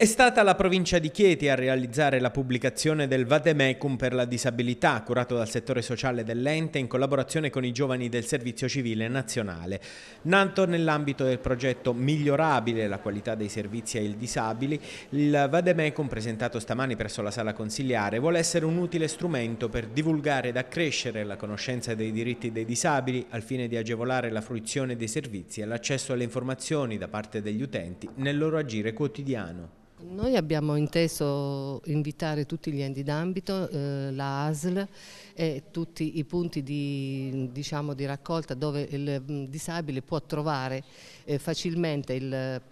È stata la provincia di Chieti a realizzare la pubblicazione del Vademecum per la disabilità, curato dal settore sociale dell'ente in collaborazione con i giovani del Servizio Civile Nazionale. Nato nell'ambito del progetto Migliorabile la qualità dei servizi ai disabili, il Vademecum presentato stamani presso la sala consiliare vuole essere un utile strumento per divulgare ed accrescere la conoscenza dei diritti dei disabili al fine di agevolare la fruizione dei servizi e l'accesso alle informazioni da parte degli utenti nel loro agire quotidiano. Noi abbiamo inteso invitare tutti gli enti d'ambito, eh, la ASL e tutti i punti di, diciamo, di raccolta dove il mm, disabile può trovare eh, facilmente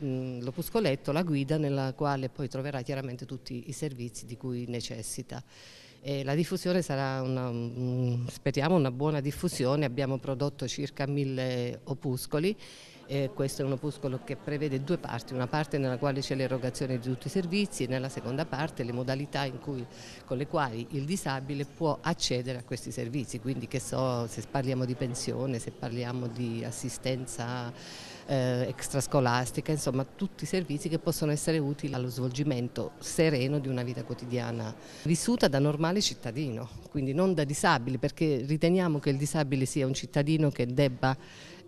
mm, l'opuscoletto, la guida nella quale poi troverà chiaramente tutti i servizi di cui necessita. E la diffusione sarà, una, mm, speriamo, una buona diffusione, abbiamo prodotto circa mille opuscoli eh, questo è un opuscolo che prevede due parti, una parte nella quale c'è l'erogazione di tutti i servizi e nella seconda parte le modalità cui, con le quali il disabile può accedere a questi servizi, quindi che so se parliamo di pensione, se parliamo di assistenza eh, extrascolastica, insomma tutti i servizi che possono essere utili allo svolgimento sereno di una vita quotidiana vissuta da normale cittadino, quindi non da disabili, perché riteniamo che il disabile sia un cittadino che debba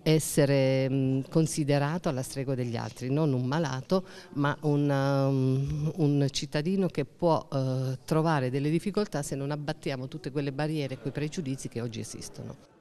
essere considerato alla stregua degli altri, non un malato ma un, um, un cittadino che può uh, trovare delle difficoltà se non abbattiamo tutte quelle barriere e quei pregiudizi che oggi esistono.